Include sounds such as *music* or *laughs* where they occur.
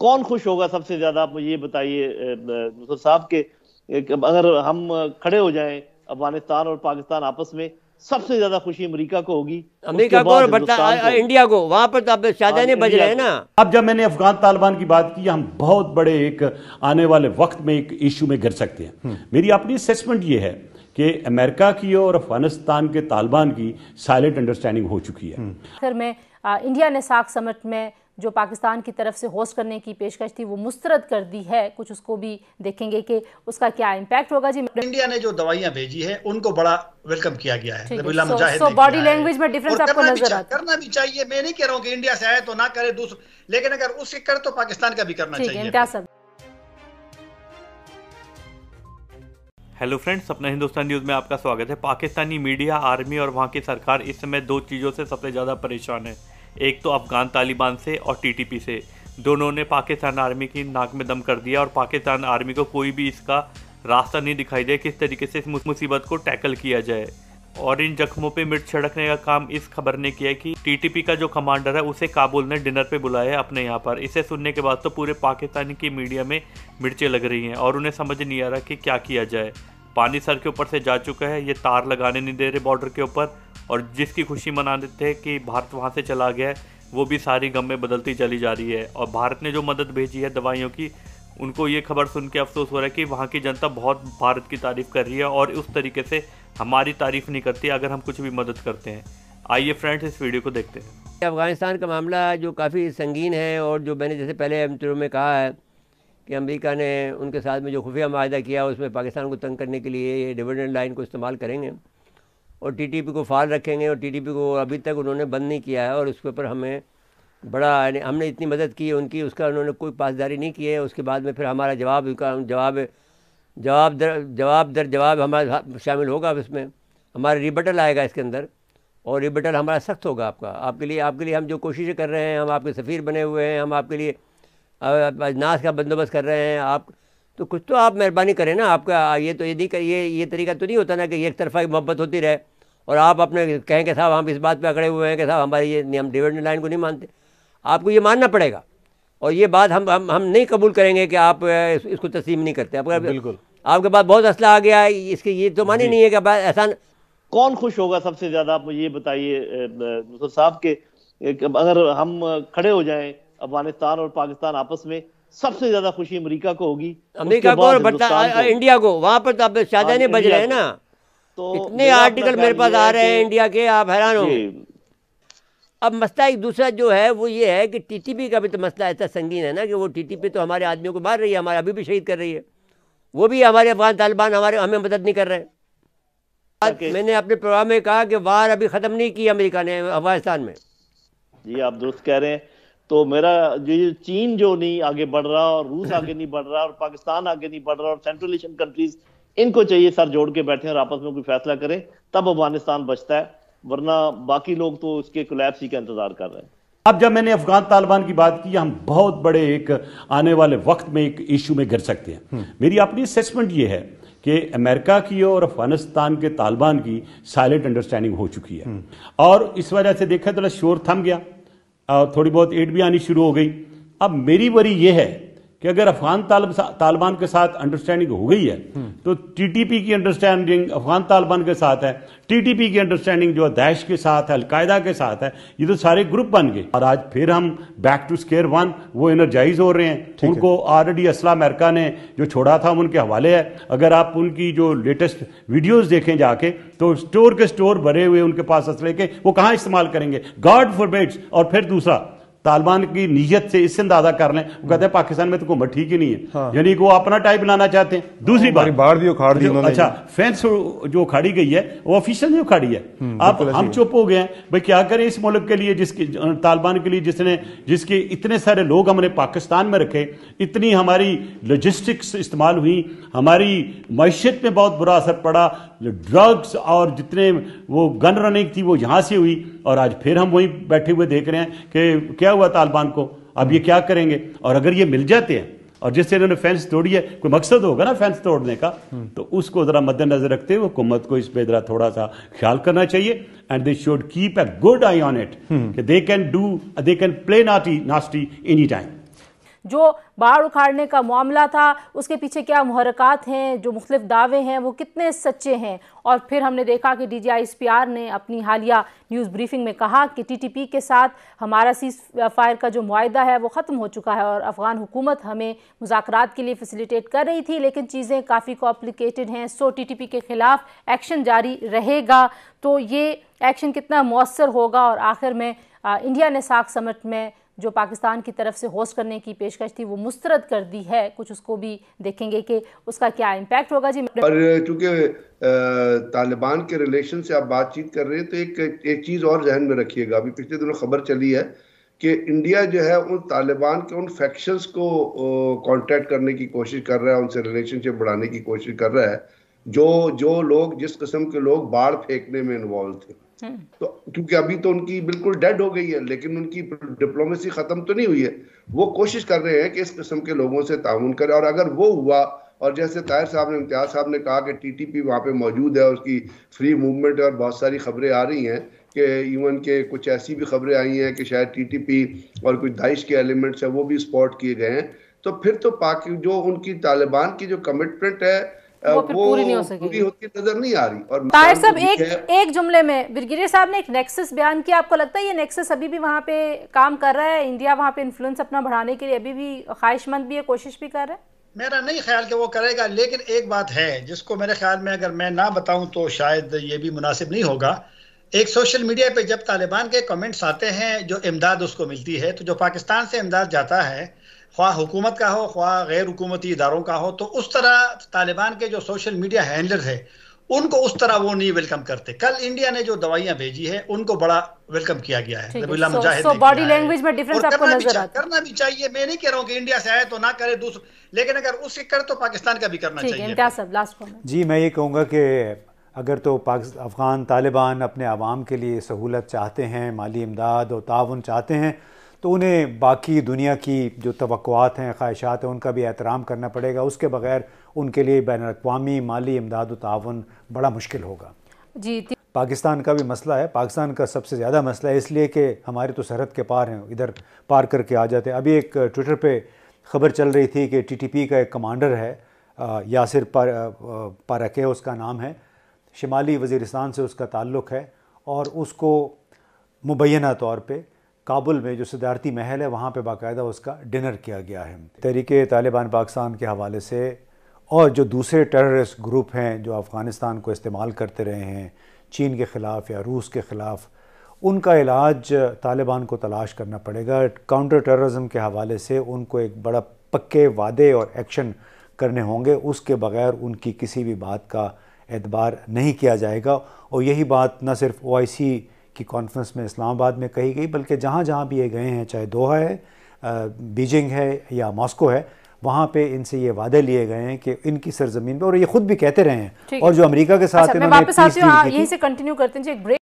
कौन खुश होगा सबसे ज्यादा आप मुझे ये बताइए साहब के अगर हम खड़े हो जाएं अफगानिस्तान और पाकिस्तान आपस में सबसे ज्यादा खुशी अमेरिका को होगी अमेरिका को और इंडिया को वहां पर तो आप शादा हाँ, नहीं बज रहे हैं ना अब जब मैंने अफगान तालिबान की बात की हम बहुत बड़े एक आने वाले वक्त में एक इशू में गिर सकते हैं हम्म। मेरी अपनी असेसमेंट ये है कि अमेरिका की और अफगानिस्तान के तालिबान की साइलेंट अंडरस्टैंडिंग हो चुकी है हम्म। सर मैं इंडिया ने साख समट में जो पाकिस्तान की तरफ से होस्ट करने की पेशकश थी वो मुस्तरद कर दी है कुछ उसको भी देखेंगे कि उसका क्या इम्पैक्ट होगा जी इंडिया ने जो दवाइयाँ भेजी है उनको बड़ा वेलकम किया गया है बॉडी लैंग्वेज में डिफरेंस आपको नजर आता करना भी चाहिए मैं नहीं कह रहा हूँ कि इंडिया से आए तो ना करे दूसरे लेकिन अगर उसके कर तो पाकिस्तान का भी करना चाहिए हेलो फ्रेंड्स अपना हिंदुस्तान न्यूज़ में आपका स्वागत है पाकिस्तानी मीडिया आर्मी और वहाँ की सरकार इस समय दो चीज़ों से सबसे ज़्यादा परेशान है एक तो अफगान तालिबान से और टीटीपी से दोनों ने पाकिस्तान आर्मी की नाक में दम कर दिया और पाकिस्तान आर्मी को कोई भी इसका रास्ता नहीं दिखाई दिया किस तरीके से इस मुसीबत को टैकल किया जाए और इन जख्मों पे मिर्च छिड़कने का काम इस खबर ने किया कि टीटीपी का जो कमांडर है उसे काबुल ने डिनर पे बुलाया है अपने यहाँ पर इसे सुनने के बाद तो पूरे पाकिस्तान की मीडिया में मिर्चें लग रही हैं और उन्हें समझ नहीं आ रहा कि क्या किया जाए पानी सर के ऊपर से जा चुका है ये तार लगाने नहीं दे रहे बॉर्डर के ऊपर और जिसकी खुशी मना देते थे कि भारत वहाँ से चला गया है वो भी सारी गम में बदलती चली जा रही है और भारत ने जो मदद भेजी है दवाइयों की उनको ये खबर सुन के अफसोस हो रहा है कि वहाँ की जनता बहुत भारत की तारीफ़ कर रही है और उस तरीके से हमारी तारीफ़ नहीं करती अगर हम कुछ भी मदद करते हैं आइए फ्रेंड्स इस वीडियो को देखते हैं अफगानिस्तान का मामला जो काफ़ी संगीन है और जो मैंने जैसे पहले इंटरव्यू में कहा है कि अमेरिका ने उनके साथ में जो खुफिया माहा किया उसमें पाकिस्तान को तंग करने के लिए ये डिविडेंड लाइन को इस्तेमाल करेंगे और टीटीपी को फाल रखेंगे और टीटीपी को अभी तक उन्होंने बंद नहीं किया है और उसके ऊपर हमें बड़ा हमने इतनी मदद की उनकी उसका उन्होंने कोई पासदारी नहीं की है उसके बाद में फिर हमारा जवाब उनका जवाब जवाब दर जवाब दर जवाब हमारा शामिल होगा उसमें हमारा रिबटल आएगा इसके अंदर और रिबटल हमारा सख्त होगा आपका आपके लिए आपके लिए हम जो कोशिशें कर रहे हैं हम आपके सफ़ीर बने हुए हैं हम आपके लिए अजनास का बंदोबस्त कर रहे हैं आप तो कुछ तो आप मेहरबानी करें ना आपका ये तो ये नहीं कर ये ये तरीका तो नहीं होता ना कि एक तरफा की मोहब्बत होती रहे और आप अपने कहें कि साहब हम इस बात पे अकड़े हुए हैं कि साहब हमारी ये नियम डिविडेंड लाइन को नहीं मानते आपको ये मानना पड़ेगा और ये बात हम हम हम नहीं कबूल करेंगे कि आप इस, इसको तस्लीम नहीं करते अगर बिल्कुल आपके पास बहुत असला आ गया है इसके ये तो मानी नहीं है कि ऐसा कौन खुश होगा सबसे ज़्यादा आप ये बताइए साहब के अगर हम खड़े हो जाए अफगानिस्तान और पाकिस्तान आपस में सबसे ज्यादा खुशी अमेरिका को होगी अमेरिका को और इंडिया को वहां पर तो आप हाँ, शादा नहीं बज रहे हैं ना तो इतने आर्टिकल मेरे पास आ रहे हैं इंडिया के आप हैरान हो अब मसला एक दूसरा जो है वो ये है कि टीटीपी का भी तो मसला ऐसा संगीन है ना कि वो टीटीपी तो हमारे आदमियों को मार रही है हमारे अभी भी शहीद कर रही है वो भी हमारे अफगान तालिबान हमारे हमें मदद नहीं कर रहे okay. मैंने अपने प्रोग्राम में कहा कि वार अभी ख़त्म नहीं की अमेरिका ने अफगानिस्तान में जी आप दुरुस्त कह रहे हैं तो मेरा जो चीन जो नहीं आगे बढ़ रहा और रूस *laughs* आगे नहीं बढ़ रहा और पाकिस्तान आगे नहीं बढ़ रहा और सेंट्रल एशियन कंट्रीज इनको चाहिए सर जोड़ के बैठे और आपस में कोई फैसला करें तब अफगानिस्तान बचता है वरना बाकी लोग तो उसके कोलैप्स ही का इंतजार कर रहे हैं अब जब मैंने अफगान तालिबान की बात की हम बहुत बड़े एक आने वाले वक्त में एक इशू में गिर सकते हैं हम्म। मेरी अपनी असेसमेंट ये है कि अमेरिका की और अफगानिस्तान के तालिबान की साइलेंट अंडरस्टैंडिंग हो चुकी है हम्म। और इस वजह से देखा थोड़ा शोर थम गया और थोड़ी बहुत एड भी आनी शुरू हो गई अब मेरी वरी यह है कि अगर अफगान तालब, तालिबान के साथ अंडरस्टैंडिंग हो गई है तो टीटीपी की अंडरस्टैंडिंग अफगान तालिबान के साथ है टीटीपी की अंडरस्टैंडिंग जो है दाइश के साथ है अलकायदा के साथ है ये तो सारे ग्रुप बन गए और आज फिर हम बैक टू स्केयर वन वो एनर्जाइज हो रहे हैं उनको ऑलरेडी असला अमेरिका ने जो छोड़ा था उनके हवाले है अगर आप उनकी जो लेटेस्ट वीडियोज देखें जाके तो स्टोर के स्टोर भरे हुए उनके पास असले के वो कहाँ इस्तेमाल करेंगे गॉड फॉर और फिर दूसरा तालिबान की नीयत से इससे अंदाजा कर लें वो कहते हैं पाकिस्तान में तो हुकूमत ठीक ही नहीं है हाँ। यानी वो अपना टाइप बनाना चाहते हैं दूसरी बात बार भी उखाड़ दी अच्छा फेंस जो उखाड़ी गई है वो ऑफिशियल नहीं उखाड़ी है हम्म, आप हम चुप हो गए हैं भाई क्या करें इस मुल्क के लिए जिसके तालिबान के लिए जिसने जिसके इतने सारे लोग हमने पाकिस्तान में रखे इतनी हमारी लॉजिस्टिक्स इस्तेमाल हुई हमारी मैशत में बहुत बुरा असर पड़ा जो ड्रग्स और जितने वो गन रनिंग थी वो यहाँ से हुई और आज फिर हम वहीं बैठे हुए देख रहे हैं कि क्या हुआ तालिबान को अब ये क्या करेंगे और अगर ये मिल जाते हैं और जिससे इन्होंने फेंस तोड़ी है कोई मकसद होगा ना फेंस तोड़ने का हम्म। तो उसको ज़रा मद्देनजर रखते हुए हुकूमत को इस पर ज़रा थोड़ा सा ख्याल करना चाहिए and they should keep a good eye on it they can do they can play naughty nasty any time जो बाढ़ उखाड़ने का मामला था उसके पीछे क्या मुहरक हैं जो मुख्तफ दावे हैं वो कितने सच्चे हैं और फिर हमने देखा कि D G I S P R ने अपनी हालिया न्यूज़ ब्रीफिंग में कहा कि टी टी पी के साथ हमारा सीज फायर का जो माहा है वो ख़त्म हो चुका है और अफ़गान हुकूमत हमें मुजाकर के लिए फैसिलिटेट कर रही थी लेकिन चीज़ें काफ़ी कॉम्प्लिकेटेड हैं सो टी टी पी के ख़िलाफ़ एक्शन जारी रहेगा तो ये एक्शन कितना मौसर होगा और आखिर में आ, इंडिया ने साख समट में जो पाकिस्तान की तरफ से होस्ट करने की पेशकश थी वो मुस्तरद कर दी है कुछ उसको भी देखेंगे कि उसका क्या इम्पैक्ट होगा जी और चूंकि तालिबान के रिलेशन से आप बातचीत कर रहे हैं तो एक एक चीज़ और जहन में रखिएगा अभी पिछले दिनों खबर चली है कि इंडिया जो है उन तालिबान के उन फैक्शंस को कांटेक्ट करने की कोशिश कर रहा है उनसे रिलेशनशिप बढ़ाने की कोशिश कर रहा है जो जो लोग जिस किस्म के लोग बाढ़ फेंकने में इन्वॉल्व थे हम्म। तो क्योंकि अभी तो उनकी बिल्कुल डेड हो गई है लेकिन उनकी डिप्लोमेसी खत्म तो नहीं हुई है वो कोशिश कर रहे हैं कि इस किस्म के लोगों से ताउन करें और अगर वो हुआ और जैसे ताहिर साहब ने इम्तियाज साहब ने कहा कि टीटीपी वहाँ पे मौजूद है उसकी फ्री मूवमेंट और बहुत सारी खबरें आ रही हैं कि इवन के कुछ ऐसी भी खबरें आई हैं कि शायद टीटीपी और कुछ दाइश के एलिमेंट्स हैं वो भी स्पॉट किए गए हैं तो फिर तो पाकि जो उनकी तालिबान की जो कमिटमेंट है वो पूरी नहीं हो सकी पूरी होती नजर नहीं आ रही और ताहिर साहब एक एक जुमले में साहब ने एक नेक्सस बयान किया आपको लगता है ये नेक्सस अभी भी वहाँ पे काम कर रहा है इंडिया वहाँ पे इन्फ्लुएंस अपना बढ़ाने के लिए अभी भी ख्वाहिशमंद भी है कोशिश भी कर रहा है मेरा नहीं ख्याल कि वो करेगा लेकिन एक बात है जिसको मेरे ख्याल में अगर मैं ना बताऊं तो शायद ये भी मुनासिब नहीं होगा एक सोशल मीडिया पे जब तालिबान के कमेंट्स आते हैं जो इमदाद उसको मिलती है तो जो पाकिस्तान से इमदाद जाता है ख्वा हुकूमत का हो ख्वा गैर हुकूमती इदारों का हो तो उस तरह तालिबान के जो सोशल मीडिया हैंडलर है उनको उस तरह वो नहीं वेलकम करते कल इंडिया ने जो दवाइयां भेजी है उनको बड़ा वेलकम किया गया है मुजाहिद बॉडी लैंग्वेज में डिफरेंस आपको नजर आता करना भी चाहिए मैं नहीं कह रहा हूँ कि इंडिया से आए तो ना करे दूसरे लेकिन अगर उससे कर तो पाकिस्तान का भी करना चाहिए जी मैं ये कहूँगा कि अगर तो अफ़गान तालिबान अपने आवाम के लिए सहूलत चाहते हैं माली इमदाद और ताउन चाहते हैं तो उन्हें बाकी दुनिया की जो तवक़ात हैं ख्वाहिशात हैं उनका भी एहतराम करना पड़ेगा उसके बगैर उनके लिए बैन अवी माली इमदाद तावन बड़ा मुश्किल होगा जी पाकिस्तान का भी मसला है पाकिस्तान का सबसे ज़्यादा मसला है इसलिए कि हमारे तो सरहद के पार हैं इधर पार करके आ जाते हैं अभी एक ट्विटर पे खबर चल रही थी कि टीटीपी का एक कमांडर है यासिर पर, पारके उसका नाम है शिमाली वजीरस्तान से उसका ताल्लुक़ है और उसको मुबैना तौर पर काबुल में जो सदारती महल है वहाँ पर बाकायदा उसका डिनर किया गया है तहरीक तालिबान पाकिस्तान के हवाले से और जो दूसरे टेररिस्ट ग्रुप हैं जो अफ़गानिस्तान को इस्तेमाल करते रहे हैं चीन के ख़िलाफ़ या रूस के ख़िलाफ़ उनका इलाज तालिबान को तलाश करना पड़ेगा काउंटर टेररिज्म के हवाले से उनको एक बड़ा पक्के वादे और एक्शन करने होंगे उसके बगैर उनकी किसी भी बात का एतबार नहीं किया जाएगा और यही बात न सिर्फ ओ आई सी की कॉन्फ्रेंस में इस्लामाबाद में कही गई बल्कि जहाँ जहाँ भी ये गए हैं चाहे दोहा है बीजिंग है या मॉस्को है वहाँ पे इनसे ये वादे लिए गए हैं कि इनकी सरजमीन पर और ये खुद भी कहते रहे हैं और जो अमेरिका के साथ अच्छा, इन्होंने